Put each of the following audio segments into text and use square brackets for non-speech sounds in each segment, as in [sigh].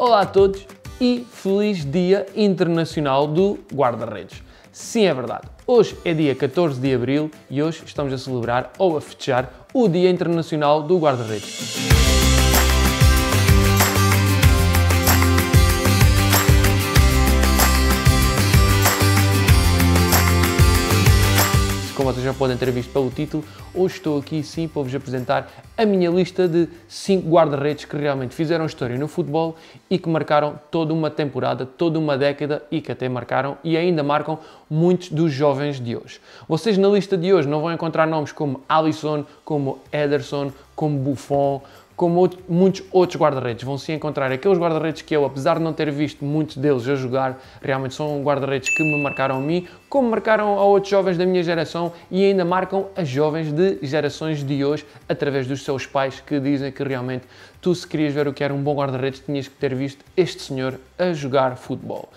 Olá a todos e feliz Dia Internacional do Guarda-Redes. Sim, é verdade. Hoje é dia 14 de abril e hoje estamos a celebrar ou a festejar o Dia Internacional do Guarda-Redes. vocês já podem ter visto pelo título, hoje estou aqui sim para vos apresentar a minha lista de 5 guarda-redes que realmente fizeram história no futebol e que marcaram toda uma temporada, toda uma década e que até marcaram e ainda marcam muitos dos jovens de hoje. Vocês na lista de hoje não vão encontrar nomes como Alisson, como Ederson, como Buffon, como outro, muitos outros guarda-redes, vão se encontrar aqueles guarda-redes que eu, apesar de não ter visto muitos deles a jogar, realmente são guarda-redes que me marcaram a mim, como marcaram a outros jovens da minha geração e ainda marcam as jovens de gerações de hoje através dos seus pais que dizem que realmente tu se querias ver o que era um bom guarda-redes tinhas que ter visto este senhor a jogar futebol.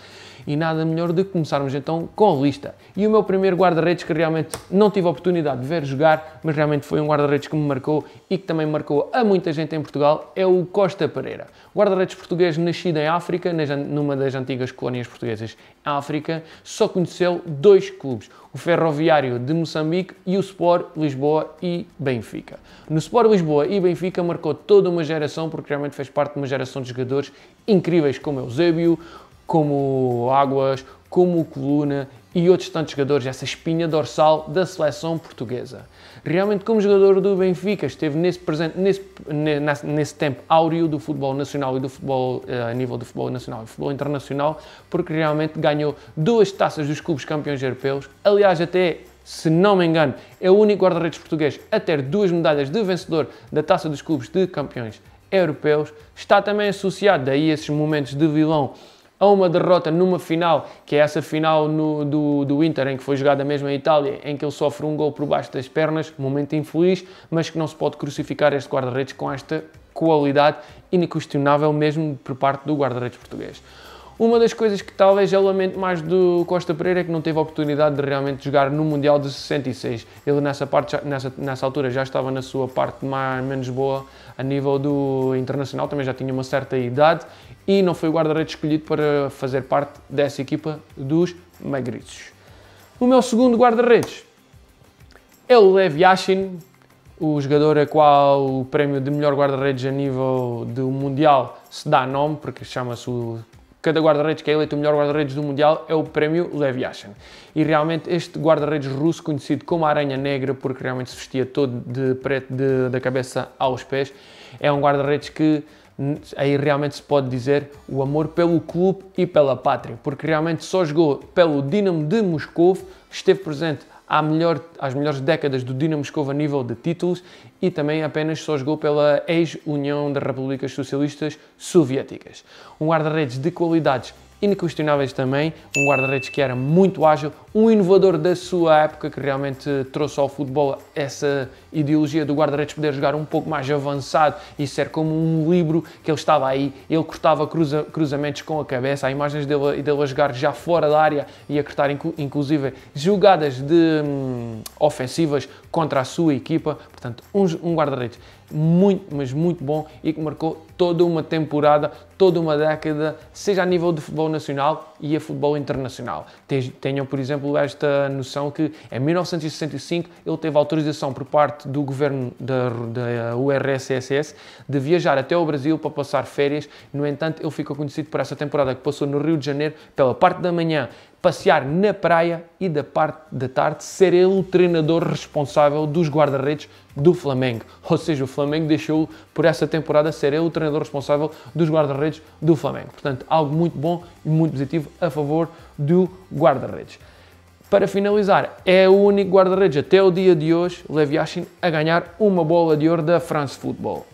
E nada melhor do que começarmos então com a lista. E o meu primeiro guarda-redes que realmente não tive a oportunidade de ver jogar, mas realmente foi um guarda-redes que me marcou e que também marcou a muita gente em Portugal, é o Costa Pereira. Guarda-redes português nascido em África, numa das antigas colónias portuguesas África, só conheceu dois clubes, o Ferroviário de Moçambique e o Sport Lisboa e Benfica. No Sport Lisboa e Benfica marcou toda uma geração, porque realmente fez parte de uma geração de jogadores incríveis como Eusébio, como Águas, como Coluna e outros tantos jogadores, essa espinha dorsal da seleção portuguesa. Realmente, como jogador do Benfica, esteve nesse, presente, nesse, nesse tempo áureo do futebol nacional e do futebol eh, a nível do futebol nacional e futebol internacional, porque realmente ganhou duas taças dos clubes campeões europeus. Aliás, até se não me engano, é o único guarda-redes português a ter duas medalhas de vencedor da taça dos clubes de campeões europeus. Está também associado a esses momentos de vilão a uma derrota numa final, que é essa final no, do, do Inter, em que foi jogada mesmo em Itália, em que ele sofre um gol por baixo das pernas, momento infeliz, mas que não se pode crucificar este guarda-redes com esta qualidade inquestionável mesmo por parte do guarda-redes português. Uma das coisas que talvez eu lamente mais do Costa Pereira é que não teve a oportunidade de realmente jogar no Mundial de 66. Ele nessa, parte, nessa, nessa altura já estava na sua parte mais menos boa a nível do internacional, também já tinha uma certa idade e não foi o guarda-redes escolhido para fazer parte dessa equipa dos magriços. O meu segundo guarda-redes é o Lev Yashin, o jogador a qual o prémio de melhor guarda-redes a nível do Mundial se dá nome, porque chama-se o cada guarda-redes que é eleito o melhor guarda-redes do Mundial é o prémio Lev Yashin. E realmente este guarda-redes russo, conhecido como a Aranha Negra, porque realmente se vestia todo de preto de, da cabeça aos pés, é um guarda-redes que aí realmente se pode dizer o amor pelo clube e pela pátria, porque realmente só jogou pelo Dinamo de Moscou, esteve presente à melhor, às melhores décadas do Dinamo Moscou a nível de títulos e também apenas só jogou pela ex-União das Repúblicas Socialistas Soviéticas. Um guarda-redes de qualidades inquestionáveis também, um guarda-redes que era muito ágil, um inovador da sua época que realmente trouxe ao futebol essa ideologia do guarda-redes poder jogar um pouco mais avançado e ser como um livro que ele estava aí, ele cortava cruza, cruzamentos com a cabeça, há imagens dele, dele a jogar já fora da área e a cortar inclusive jogadas de hum, ofensivas contra a sua equipa. Portanto, um, um guarda-redes muito, mas muito bom e que marcou toda uma temporada, toda uma década, seja a nível de futebol nacional e a futebol internacional. Tenham, por exemplo, esta noção que em 1965 ele teve autorização por parte do governo da, da URSS de viajar até o Brasil para passar férias. No entanto, ele ficou conhecido por essa temporada que passou no Rio de Janeiro pela parte da manhã passear na praia e da parte da tarde ser ele o treinador responsável dos guarda-redes do Flamengo. Ou seja, o Flamengo deixou por essa temporada ser ele o treinador responsável dos guarda-redes do Flamengo. Portanto, algo muito bom e muito positivo a favor do guarda-redes. Para finalizar, é o único guarda-redes até o dia de hoje, Lev Yashin, a ganhar uma bola de ouro da France Football.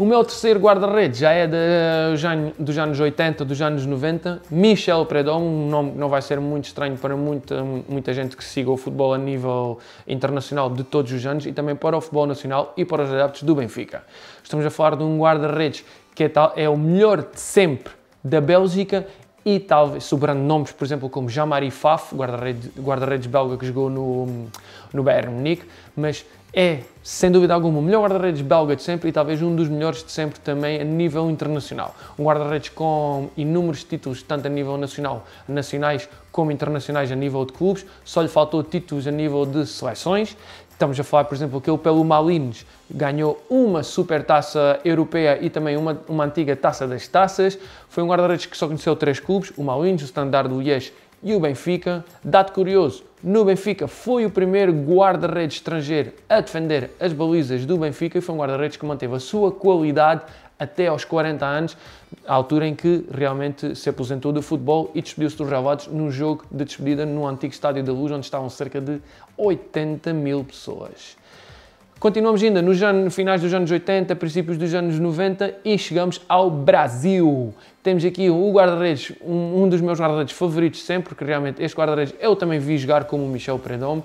O meu terceiro guarda-redes já é de, eh, dos anos 80, dos anos 90, Michel Predom, um nome que não vai ser muito estranho para muita, muita gente que siga o futebol a nível internacional de todos os anos e também para o futebol nacional e para os adeptos do Benfica. Estamos a falar de um guarda-redes que é, tal, é o melhor de sempre da Bélgica e talvez sobrando nomes, por exemplo, como Jean-Marie Faf, guarda-redes guarda belga que jogou no, no Bayern Munique, mas é, sem dúvida alguma, o melhor guarda-redes belga de sempre e talvez um dos melhores de sempre também a nível internacional. Um guarda-redes com inúmeros títulos, tanto a nível nacional, nacionais como internacionais a nível de clubes. Só lhe faltou títulos a nível de seleções. Estamos a falar, por exemplo, que ele pelo Malines ganhou uma super taça europeia e também uma, uma antiga taça das taças. Foi um guarda-redes que só conheceu três clubes, o Malines, o Standard Liège e o Benfica, dado curioso, no Benfica foi o primeiro guarda-redes estrangeiro a defender as balizas do Benfica e foi um guarda-redes que manteve a sua qualidade até aos 40 anos, a altura em que realmente se aposentou do futebol e despediu-se dos Realados num jogo de despedida no antigo Estádio da Luz, onde estavam cerca de 80 mil pessoas. Continuamos ainda nos anos, finais dos anos 80, princípios dos anos 90 e chegamos ao Brasil. Temos aqui o guarda-redes, um, um, dos meus guarda-redes favoritos sempre, porque realmente este guarda-redes eu também vi jogar como o Michel Prendôme.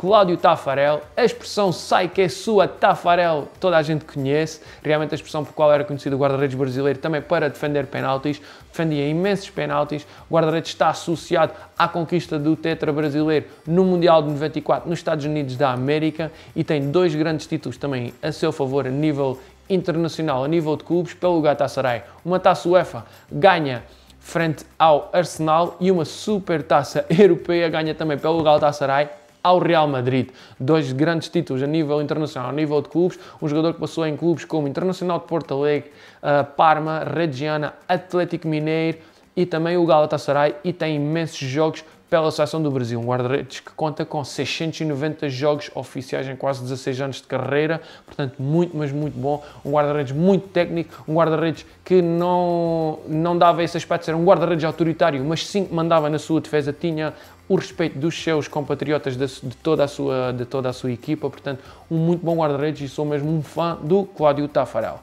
Cláudio Tafarel, a expressão sai que é sua Tafarel, toda a gente conhece, realmente a expressão por qual era conhecido o guarda-redes brasileiro também para defender penaltis, defendia imensos penaltis, o guarda-redes está associado à conquista do tetra brasileiro no Mundial de 94 nos Estados Unidos da América e tem dois grandes títulos também a seu favor a nível internacional, a nível de clubes, pelo Galatasaray. Uma taça UEFA ganha frente ao Arsenal e uma super taça [laughs] europeia ganha também pelo Galatasaray ao Real Madrid. Dois grandes títulos a nível internacional, a nível de clubes. Um jogador que passou em clubes como Internacional de Porto Alegre, eh, Parma, Reggiana, Atlético Mineiro e também o Galatasaray e tem imensos jogos pela seleção do Brasil, um guarda-redes que conta com 690 jogos oficiais em quase 16 anos de carreira, portanto, muito, mas muito bom. Um guarda-redes muito técnico, um guarda-redes que não, não dava esse aspecto de ser um guarda-redes autoritário, mas sim mandava na sua defesa, tinha o respeito dos seus compatriotas de, toda, a sua, de toda a sua equipa, portanto, um muito bom guarda-redes e sou mesmo um fã do Cláudio Tafarel.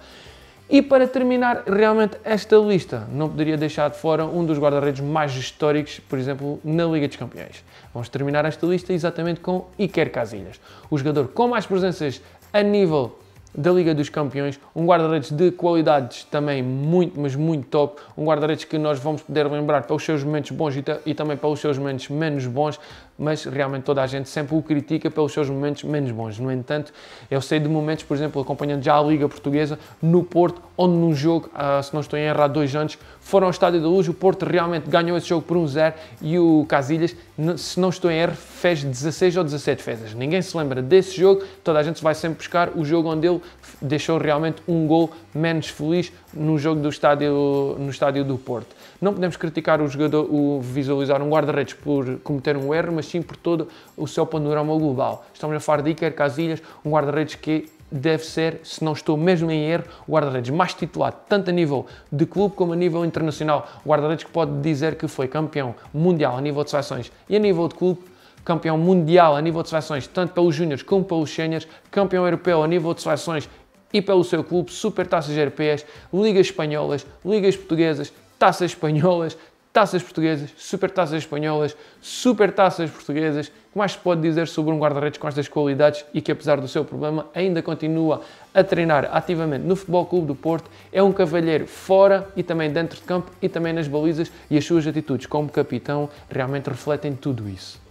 E para terminar, realmente esta lista não poderia deixar de fora um dos guarda-redes mais históricos, por exemplo, na Liga dos Campeões. Vamos terminar esta lista exatamente com Iker Casillas, o jogador com mais presenças a nível da Liga dos Campeões, um guarda-redes de qualidades também muito, mas muito top, um guarda-redes que nós vamos poder lembrar pelos seus momentos bons e, e, também pelos seus momentos menos bons, mas realmente toda a gente sempre o critica pelos seus momentos menos bons. No entanto, eu sei de momentos, por exemplo, acompanhando já a Liga Portuguesa, no Porto, onde num jogo, ah, se não estou em erro, há dois anos, foram ao Estádio da Luz, o Porto realmente ganhou esse jogo por um zero e o Casilhas, se não estou em erro, fez 16 ou 17 fezes. Ninguém se lembra desse jogo, toda a gente vai sempre buscar o jogo onde ele deixou realmente um gol menos feliz no jogo do estádio, no estádio do Porto. Não podemos criticar o jogador, o visualizar um guarda-redes por cometer um erro, mas mas sim por todo o seu panorama global. Estamos a falar de Iker Casillas, um guarda-redes que deve ser, se não estou mesmo em erro, o guarda-redes mais titulado, tanto a nível de clube como a nível internacional. O guarda-redes que pode dizer que foi campeão mundial a nível de seleções e a nível de clube, campeão mundial a nível de seleções, tanto pelos júniores como pelos séniores, campeão europeu a nível de seleções e pelo seu clube, super taças europeias, ligas espanholas, ligas portuguesas, taças espanholas, taças portuguesas, super taças espanholas, super taças portuguesas. O que mais se pode dizer sobre um guarda-redes com estas qualidades e que, apesar do seu problema, ainda continua a treinar ativamente no Futebol Clube do Porto? É um cavalheiro fora e também dentro de campo e também nas balizas e as suas atitudes como capitão realmente refletem tudo isso.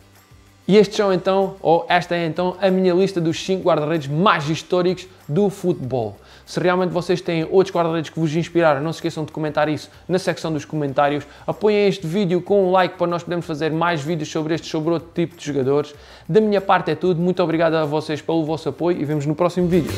E estes são então, ou esta é então, a minha lista dos 5 guarda-redes mais históricos do futebol. Se realmente vocês têm outros guarda-redes que vos inspiraram, não se esqueçam de comentar isso na secção dos comentários. Apoiem este vídeo com um like para nós podermos fazer mais vídeos sobre este, sobre outro tipo de jogadores. Da minha parte é tudo. Muito obrigado a vocês pelo vosso apoio e vemos no próximo vídeo.